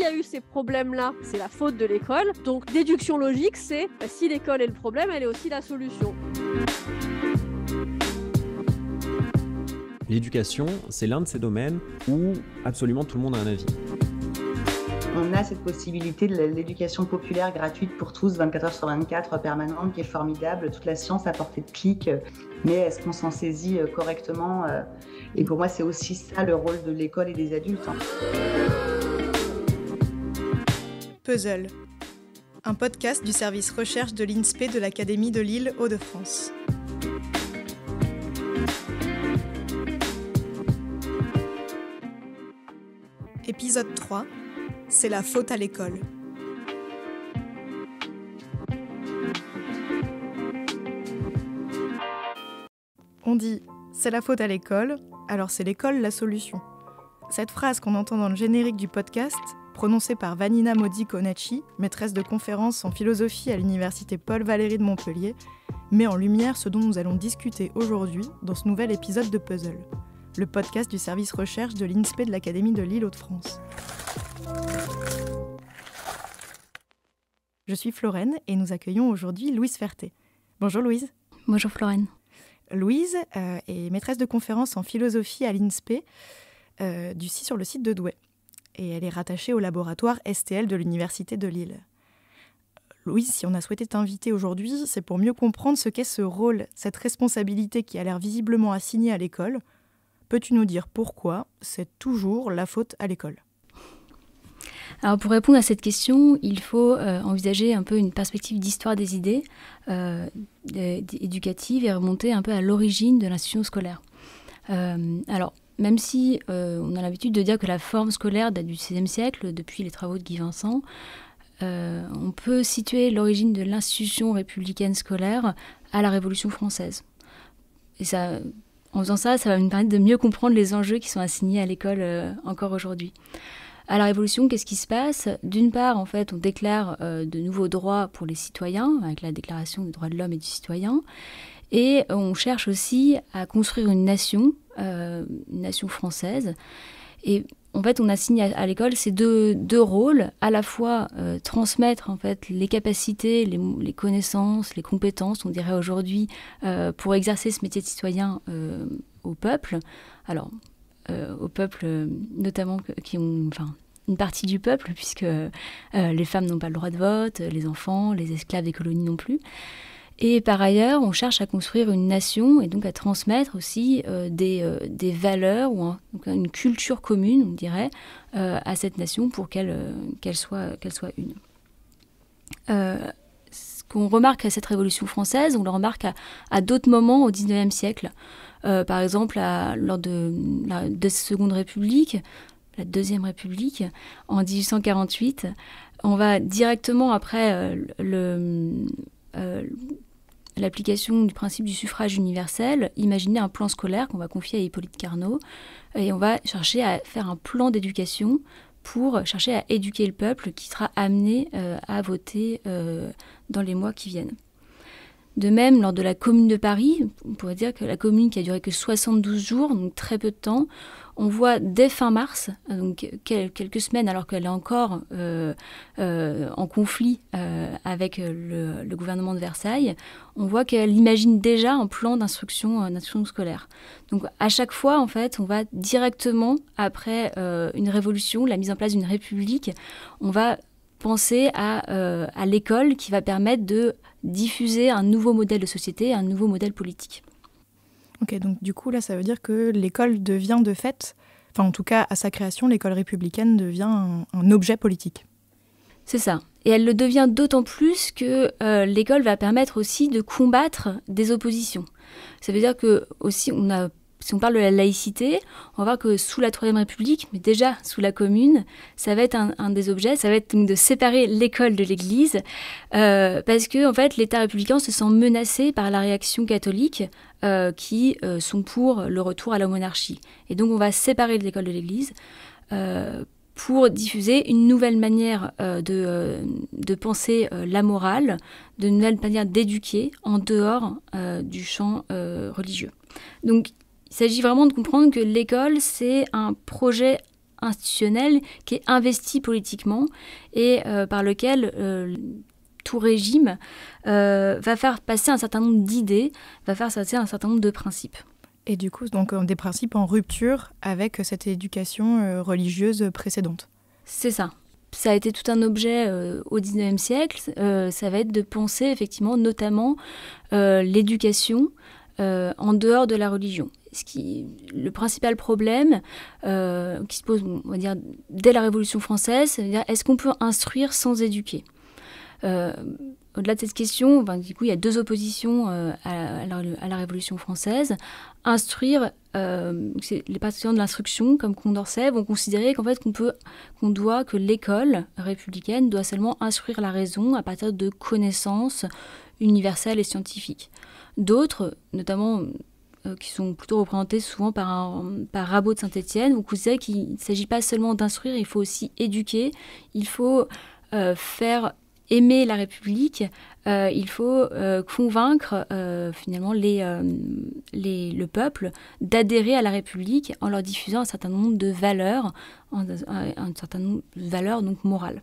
y a eu ces problèmes-là, c'est la faute de l'école. Donc déduction logique, c'est bah, si l'école est le problème, elle est aussi la solution. L'éducation, c'est l'un de ces domaines où absolument tout le monde a un avis. On a cette possibilité de l'éducation populaire gratuite pour tous, 24 heures sur 24, permanente, qui est formidable, toute la science a porté de clic. Mais est-ce qu'on s'en saisit euh, correctement euh Et pour moi, c'est aussi ça le rôle de l'école et des adultes. Hein. Puzzle, un podcast du service recherche de l'INSPE de l'Académie de Lille Hauts-de-France. Épisode 3 C'est la faute à l'école. On dit c'est la faute à l'école, alors c'est l'école la solution. Cette phrase qu'on entend dans le générique du podcast prononcée par Vanina Modi konachi maîtresse de conférences en philosophie à l'université Paul Valéry de Montpellier, met en lumière ce dont nous allons discuter aujourd'hui dans ce nouvel épisode de Puzzle, le podcast du service recherche de l'INSPE de l'Académie de l'île de france Je suis Florène et nous accueillons aujourd'hui Louise Ferté. Bonjour Louise. Bonjour Florène. Louise euh, est maîtresse de conférences en philosophie à l'INSPE, euh, du site sur le site de Douai et elle est rattachée au laboratoire STL de l'Université de Lille. Euh, Louise, si on a souhaité t'inviter aujourd'hui, c'est pour mieux comprendre ce qu'est ce rôle, cette responsabilité qui a l'air visiblement assignée à l'école. Peux-tu nous dire pourquoi c'est toujours la faute à l'école alors pour répondre à cette question, il faut euh, envisager un peu une perspective d'histoire des idées euh, éducatives et remonter un peu à l'origine de l'institution scolaire. Euh, alors même si euh, on a l'habitude de dire que la forme scolaire date du XVIe siècle, depuis les travaux de Guy Vincent, euh, on peut situer l'origine de l'institution républicaine scolaire à la Révolution française. Et ça, en faisant ça, ça va nous permettre de mieux comprendre les enjeux qui sont assignés à l'école euh, encore aujourd'hui. À la Révolution, qu'est-ce qui se passe D'une part, en fait, on déclare de nouveaux droits pour les citoyens, avec la Déclaration des droits de l'homme et du citoyen, et on cherche aussi à construire une nation euh, nation française. Et en fait, on assigne à, à l'école ces deux, rôles, à la fois euh, transmettre en fait les capacités, les, connaissances, les compétences, on dirait aujourd'hui, euh, pour exercer ce métier de citoyen au peuple. Alors, au peuple, notamment qui ont, enfin, une partie du peuple, puisque les femmes n'ont pas le droit de vote, les enfants, les esclaves des colonies non plus. Et par ailleurs, on cherche à construire une nation et donc à transmettre aussi euh, euh, des, valeurs ou une culture commune, on dirait, euh, à cette nation pour qu'elle soit, soit, une. ce qu'on remarque à cette Révolution française, on le remarque à, d'autres moments au XIXe siècle. par exemple, lors de la Seconde République, la Deuxième République, en 1848, on va directement après le l'application du principe du suffrage universel, imaginer un plan scolaire qu'on va confier à Hippolyte Carnot et on va chercher à faire un plan d'éducation pour chercher à éduquer le peuple qui sera amené euh, à voter euh, dans les mois qui viennent. De même, lors de la Commune de Paris, on pourrait dire que la Commune qui a duré que 72 jours, donc très peu de temps, on voit dès fin mars, euh, donc quelques semaines alors qu'elle est encore euh, euh, en conflit avec le, le, gouvernement de Versailles, on voit qu'elle imagine déjà un plan d'instruction scolaire. Donc à chaque fois, en fait, on va directement après une révolution, la mise en place d'une république, on va penser euh, à, l'école qui va permettre de diffuser un nouveau modèle de société, un nouveau modèle politique. Ok, donc du coup, là, ça veut dire que l'école devient de fait, enfin en tout cas à sa création, l'école républicaine devient un, objet politique. C'est ça. Et elle le devient d'autant plus que euh, l'école va permettre aussi de combattre des oppositions. Ça veut dire que aussi on a si on parle de la laïcité, on va voir que sous la Troisième République, mais déjà sous la Commune, ça va être un, des objets, ça va être de séparer l'école de l'Église, euh, parce que en fait l'État républicain se sent menacé par la réaction catholique euh, qui euh, sont pour le retour à la monarchie. Et donc on va séparer l'école de l'Église pour diffuser une nouvelle manière de, penser la morale, de nouvelle manière d'éduquer en dehors du champ religieux. Donc il s'agit vraiment de comprendre que l'école, c'est un projet institutionnel qui est investi politiquement et euh, par lequel euh, tout régime euh, va faire passer un certain nombre d'idées, va faire passer un certain nombre de principes. Et du coup, donc des principes en rupture avec cette éducation religieuse précédente. C'est ça. Ça a été tout un objet au XIXe siècle. ça va être de penser effectivement notamment l'éducation en dehors de la religion le principal problème euh, qui se pose, on va dire, dès la Révolution française, cest est-ce qu'on peut instruire sans éduquer euh, Au-delà de cette question, ben, du coup, il y a deux oppositions euh, à, la, Révolution française. Instruire, les partisans de l'instruction, comme Condorcet, vont considérer qu'en fait, qu'on peut, qu'on doit, que l'école républicaine doit seulement instruire la raison à partir de connaissances universelles et scientifiques. D'autres, notamment euh, qui sont plutôt représentés souvent par, un, par Rabot de Saint-Étienne, vous savez qu'il ne s'agit pas seulement d'instruire, il faut aussi éduquer, il faut euh, faire aimer la République, euh, il faut convaincre finalement les, le peuple d'adhérer à la République en leur diffusant un certain nombre de valeurs, un, un certain nombre de valeurs donc morales.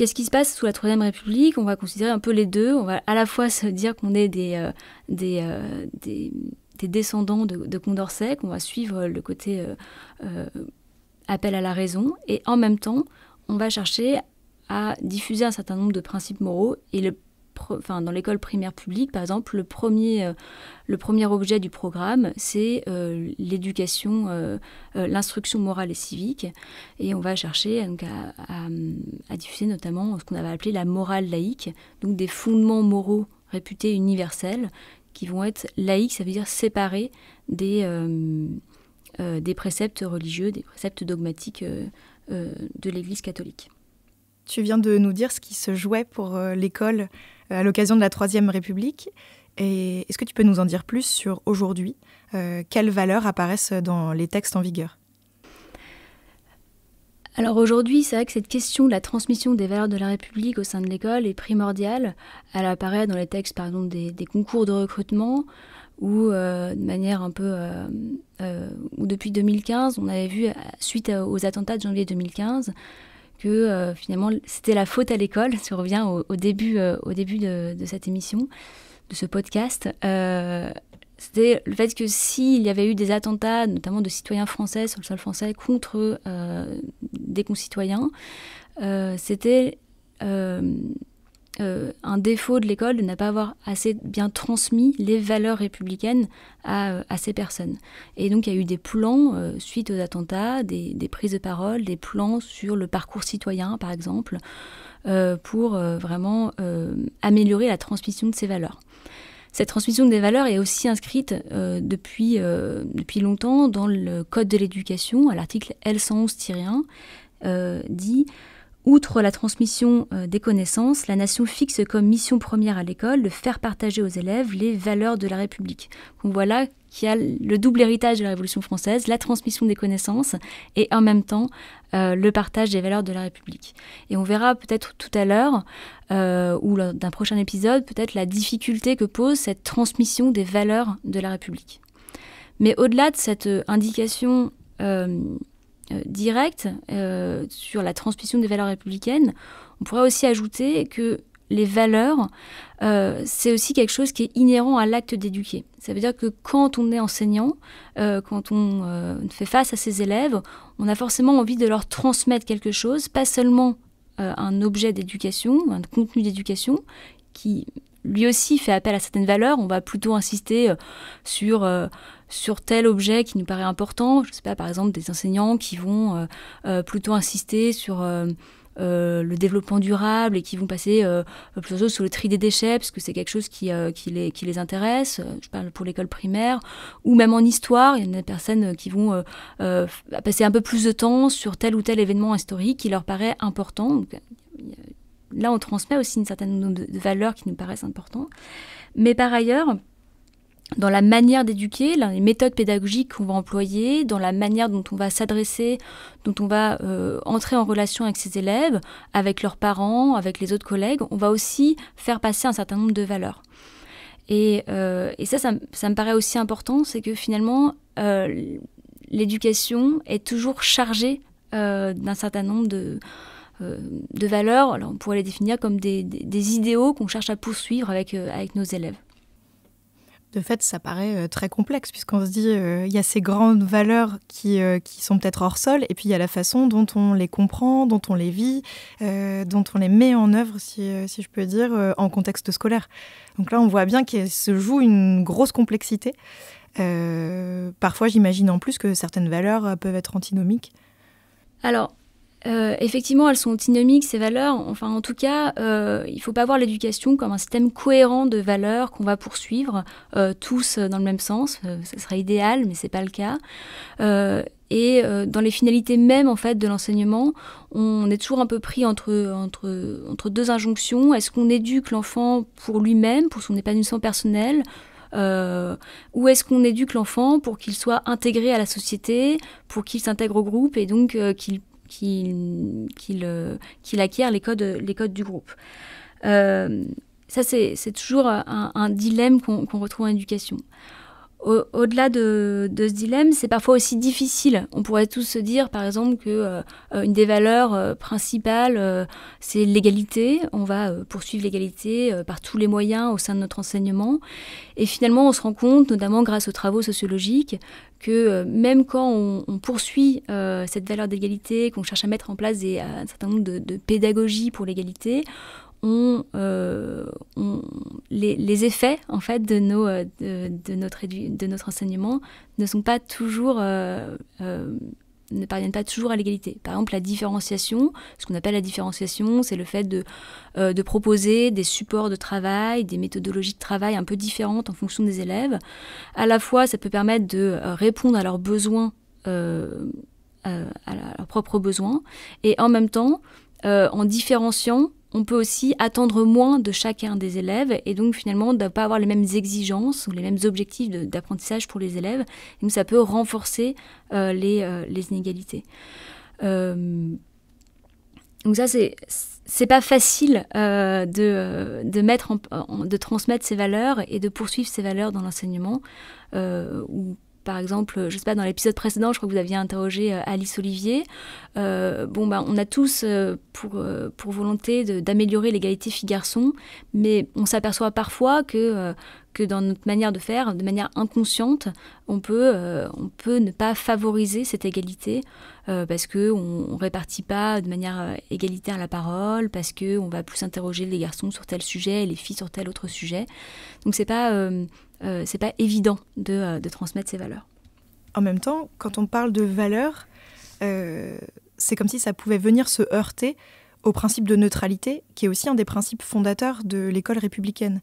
Qu'est-ce qui se passe sous la Troisième République On va considérer un peu les deux. On va à la fois se dire qu'on est des, euh, euh, des, descendants de, Condorcet, qu'on va suivre le côté euh, appel à la raison, et en même temps, on va chercher à diffuser un certain nombre de principes moraux. Et le dans l'école primaire publique, par exemple, le premier, euh, le premier objet du programme, c'est euh, l'éducation, euh, l'instruction morale et civique. Et on va chercher à, diffuser notamment ce qu'on avait appelé la morale laïque, donc des fondements moraux réputés universels qui vont être laïques, ça veut dire séparés des, des préceptes religieux, des préceptes dogmatiques de l'Église catholique. Tu viens de nous dire ce qui se jouait pour l'école euh, à l'occasion de la Troisième République. est-ce que tu peux nous en dire plus sur aujourd'hui euh, Quelles valeurs apparaissent dans les textes en vigueur alors aujourd'hui, c'est vrai que cette question de la transmission des valeurs de la République au sein de l'école est primordiale. Elle apparaît dans les textes, par exemple, des, concours de recrutement, ou euh, de manière un peu... Euh, depuis 2015, on avait vu, suite aux attentats de janvier 2015, que euh, finalement c'était la faute à l'école. Si on revient au, début, au début euh, de, cette émission, de ce podcast, euh, c'était le fait que s'il y avait eu des attentats, notamment de citoyens français sur le sol français, contre des concitoyens, c'était euh, un défaut de l'école de pas avoir assez bien transmis les valeurs républicaines euh, à, ces personnes. Et donc il y a eu des plans euh, suite aux attentats, des, prises de parole, des plans sur le parcours citoyen par exemple, pour vraiment améliorer la transmission de ces valeurs. Cette transmission des valeurs est aussi inscrite depuis, depuis longtemps dans le Code de l'éducation, à l'article L111-1, dit Outre la transmission euh, des connaissances, la nation fixe comme mission première à l'école de faire partager aux élèves les valeurs de la République. On là qu'il y a le double héritage de la Révolution française, la transmission des connaissances et en même temps euh, le partage des valeurs de la République. Et on verra peut-être tout à l'heure euh, ou lors d'un prochain épisode peut-être la difficulté que pose cette transmission des valeurs de la République. Mais au-delà de cette indication euh, direct euh, sur la transmission des valeurs républicaines, on pourrait aussi ajouter que les valeurs, euh, c'est aussi quelque chose qui est inhérent à l'acte d'éduquer. Ça veut dire que quand on est enseignant, quand on fait face à ses élèves, on a forcément envie de leur transmettre quelque chose, pas seulement un objet d'éducation, un contenu d'éducation, qui lui aussi fait appel à certaines valeurs. On va plutôt insister euh, sur, euh, sur tel objet qui nous paraît important. Je ne sais pas, par exemple, des enseignants qui vont euh, plutôt insister sur... le développement durable et qui vont passer plutôt sur le tri des déchets parce que c'est quelque chose qui, qui, les, intéresse. Je parle pour l'école primaire ou même en histoire, il y a des personnes qui vont passer un peu plus de temps sur tel ou tel événement historique qui leur paraît important là, on transmet aussi une certaine nombre de, valeurs qui nous paraissent importantes. Mais par ailleurs, dans la manière d'éduquer, les méthodes pédagogiques qu'on va employer, dans la manière dont on va s'adresser, dont on va euh, entrer en relation avec ses élèves, avec leurs parents, avec les autres collègues, on va aussi faire passer un certain nombre de valeurs. Et, euh, ça, ça, me paraît aussi important, c'est que finalement, euh, l'éducation est toujours chargée d'un certain nombre de, euh, de valeurs, alors on pourrait les définir comme des, idéaux qu'on cherche à poursuivre avec, euh, avec nos élèves. De fait, ça paraît euh, très complexe, puisqu'on se dit, il y a ces grandes valeurs qui, sont peut-être hors sol, et puis il y a la façon dont on les comprend, dont on les vit, dont on les met en œuvre, si, si je peux dire, en contexte scolaire. Donc là, on voit bien qu'il se joue une grosse complexité. parfois, j'imagine en plus que certaines valeurs peuvent être antinomiques. Alors, euh, effectivement, elles sont antinomiques, ces valeurs. Enfin, en tout cas, euh, il ne faut pas voir l'éducation comme un système cohérent de valeurs qu'on va poursuivre euh, tous dans le même sens. Ce serait idéal, mais ce n'est pas le cas. et dans les finalités même en fait de l'enseignement, on est toujours un peu pris entre, entre, entre deux injonctions. Est-ce qu'on éduque l'enfant pour lui-même, pour son épanouissement personnel, ou est-ce qu'on éduque l'enfant pour qu'il soit intégré à la société, pour qu'il s'intègre au groupe et donc qu'il euh, qu'il acquiert les codes, du groupe. Euh, ça, c'est toujours un, dilemme qu'on retrouve en éducation au-delà de, ce dilemme, c'est parfois aussi difficile. On pourrait tous se dire, par exemple, que euh, une des valeurs euh, principales, euh, c'est l'égalité. On va poursuivre l'égalité par tous les moyens au sein de notre enseignement. Et finalement, on se rend compte, notamment grâce aux travaux sociologiques, que même quand on, poursuit cette valeur d'égalité, qu'on cherche à mettre en place un certain nombre de, de pédagogies pour l'égalité, euh, les, effets en fait de, nos, euh, de, notre, de notre enseignement ne sont pas toujours euh, ne parviennent pas toujours à l'égalité. Par exemple, la différenciation, ce qu'on appelle la différenciation, c'est le fait de, de, proposer des supports de travail, des méthodologies de travail un peu différentes en fonction des élèves. À la fois, ça peut permettre de répondre à leurs besoins, à, leurs propres besoins, et en même temps, en différenciant, on peut aussi attendre moins de chacun des élèves et donc finalement ne pas avoir les mêmes exigences ou les mêmes objectifs d'apprentissage pour les élèves. donc ça peut renforcer euh, euh, les, inégalités. Euh, donc ça c'est c'est pas facile de, mettre de transmettre ces valeurs et de poursuivre ces valeurs dans l'enseignement par exemple, je sais pas, dans l'épisode précédent, je crois que vous aviez interrogé euh, Alice Olivier. Euh, bon, bah, on a tous euh, pour, volonté d'améliorer l'égalité filles-garçons, mais on s'aperçoit parfois que, dans notre manière de faire, de manière inconsciente, on peut, peut ne pas favoriser cette égalité parce qu'on ne répartit pas de manière égalitaire la parole, parce qu'on va plus interroger les garçons sur tel sujet et les filles sur tel autre sujet. Donc, c'est pas euh, c'est pas évident euh, de, transmettre ces valeurs. En même temps, quand on parle de valeurs, euh, c'est comme si ça pouvait venir se heurter au principe de neutralité, qui est aussi un des principes fondateurs de l'école républicaine.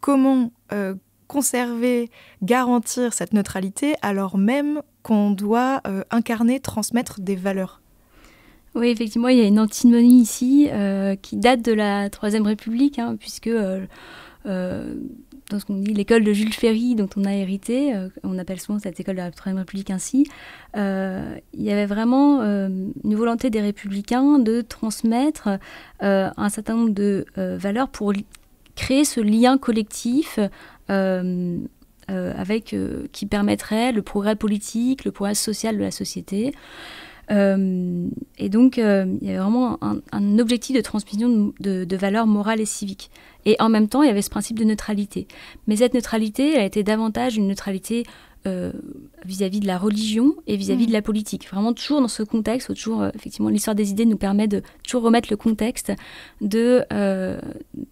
Comment conserver, garantir cette neutralité alors même qu'on doit incarner, transmettre des valeurs oui, effectivement, il y a une antinomie ici qui date de la Troisième République, hein, puisque dans ce qu'on dit l'école de Jules Ferry dont on a hérité, euh, on appelle souvent cette école de la Troisième République ainsi, euh, il y avait vraiment euh, une volonté des républicains de transmettre un certain nombre de valeurs pour créer ce lien collectif. avec qui permettrait le progrès politique, le progrès social de la société. Euh, et donc, euh, il y avait vraiment un, objectif de transmission de, valeurs morales et civiques. Et en même temps, il y avait ce principe de neutralité. Mais cette neutralité, elle a été davantage une neutralité euh, vis-à-vis de la religion et vis-à-vis de mm. la politique. Vraiment toujours dans ce contexte, toujours effectivement l'histoire des idées nous permet de toujours remettre le contexte de,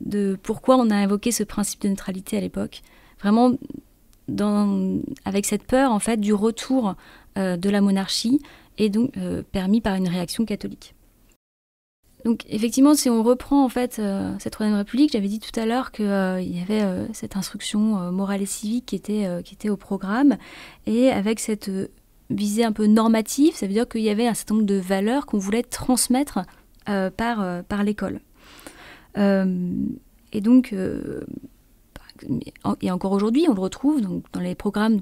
de pourquoi on a invoqué ce principe de neutralité à l'époque. Vraiment dans, avec cette peur en fait du retour de la monarchie et donc euh, permis par une réaction catholique. Donc effectivement, si on reprend en fait euh, cette Troisième République, j'avais dit tout à l'heure qu'il euh, y avait cette instruction morale et civique qui était, qui était au programme, et avec cette visée un peu normative, ça veut dire qu'il y avait un certain nombre de valeurs qu'on voulait transmettre par, par l'école. et donc, et encore aujourd'hui, on le retrouve donc, dans les programmes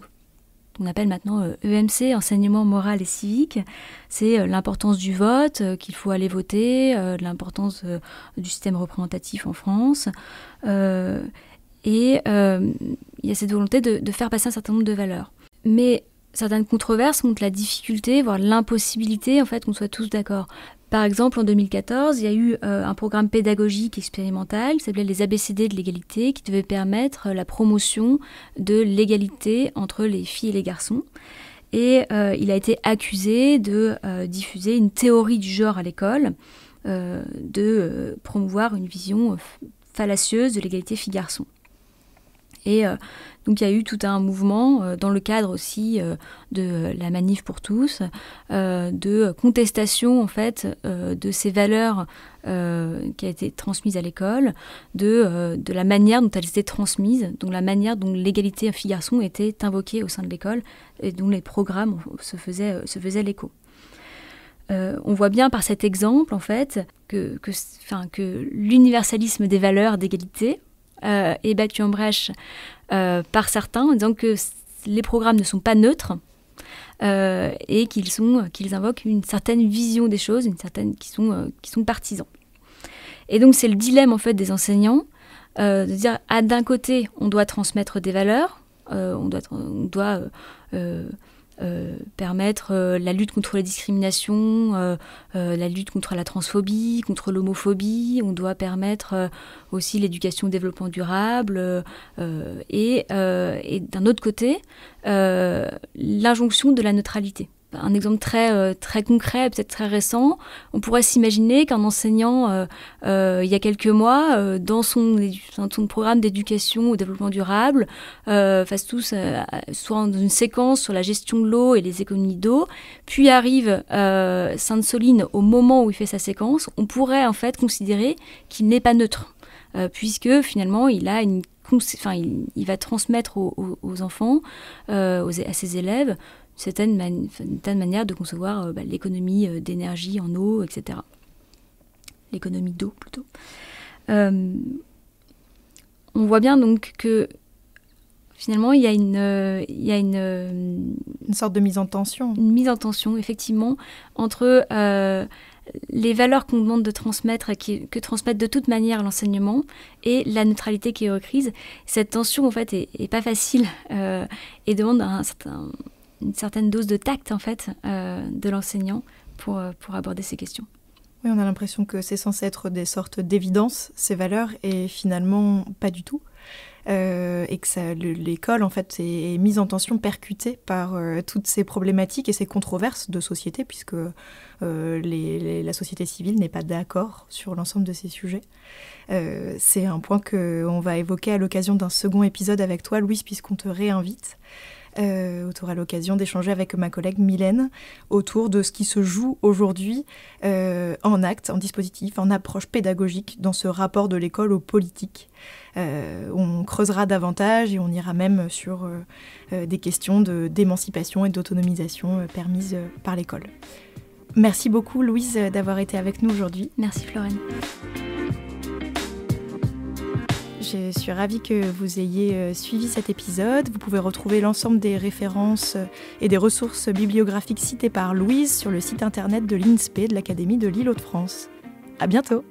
qu'on appelle maintenant EMC, euh, e enseignement moral et civique. C'est euh, l'importance du vote, euh, qu'il faut aller voter, l'importance du système représentatif en France. et il y a cette volonté de, faire passer un certain nombre de valeurs. Mais certaines controverses montrent la difficulté, voire l'impossibilité, en fait, qu'on soit tous d'accord. Par exemple, en 2014, il y a eu euh, un programme pédagogique expérimental qui s'appelait les ABCD de l'égalité, qui devait permettre euh, la promotion de l'égalité entre les filles et les garçons. Et euh, il a été accusé de diffuser une théorie du genre à l'école, de promouvoir une vision fallacieuse de l'égalité filles-garçons. Et euh, donc il y a eu tout un mouvement euh, dans le cadre aussi euh, de la manif pour tous, de contestation en fait de ces valeurs qui a été transmises à l'école, de, de, la manière dont elles étaient transmises, donc la manière dont l'égalité filles-garçons était invoquée au sein de l'école et dont les programmes se faisaient, se faisaient l'écho. on voit bien par cet exemple, en fait, que, que, que l'universalisme des valeurs d'égalité, est euh, battu en brèche euh, par certains en disant que les programmes ne sont pas neutres. Euh, et qu'ils sont qu'ils invoquent une certaine vision des choses, une certaine qui sont qui sont partisans. Et donc c'est le dilemme en fait des enseignants de dire à ah, d'un côté on doit transmettre des valeurs, on doit, on doit euh, permettre euh, la lutte contre la discrimination, euh, la lutte contre la transphobie, contre l'homophobie. On doit permettre aussi l'éducation au développement durable. et d'un autre côté, l'injonction de la neutralité un exemple très, euh, très concret, peut-être très récent, on pourrait s'imaginer qu'un enseignant, euh, euh, il y a quelques mois, dans, son, programme d'éducation au développement durable, fasse tout, soit dans une séquence sur la gestion de l'eau et les économies d'eau, puis arrive Sainte-Soline au moment où il fait sa séquence, on pourrait en fait considérer qu'il n'est pas neutre, puisque finalement il a une il, va transmettre aux, enfants, aux, à ses élèves, certaines manière de concevoir euh, bah, l'économie euh, d'énergie en eau, etc. L'économie d'eau plutôt. Euh, on voit bien donc que finalement il y a une, une, sorte de mise en tension. Une mise en tension effectivement entre les valeurs qu'on demande de transmettre, que transmettent de toute manière l'enseignement, et la neutralité qui est reprise. Cette tension, en fait, n'est pas facile et demande un certain, une certaine dose de tact en fait euh, de l'enseignant pour, euh, pour aborder ces questions. Oui, on a l'impression que c'est censé être des sortes d'évidences, ces valeurs, et finalement pas du tout. Euh, et que l'école en fait est, mise en tension, percutée par toutes ces problématiques et ces controverses de société, puisque la société civile n'est pas d'accord sur l'ensemble de ces sujets. C'est un point que on va évoquer à l'occasion d'un second épisode avec toi, Louise, puisqu'on te réinvite. Euh, autour à l'occasion d'échanger avec ma collègue Mylène autour de ce qui se joue aujourd'hui euh, en acte, en dispositif, en approche pédagogique dans ce rapport de l'école aux politiques. Euh, on creusera davantage et on ira même sur des questions d'émancipation et d'autonomisation permises par l'école. Merci beaucoup Louise d'avoir été avec nous aujourd'hui. Merci Florence. Je suis ravie que vous ayez euh, suivi cet épisode. Vous pouvez retrouver l'ensemble des références euh, et des ressources bibliographiques citées par Louise sur le site internet de l'INSPE de l'Académie de l'île de france À bientôt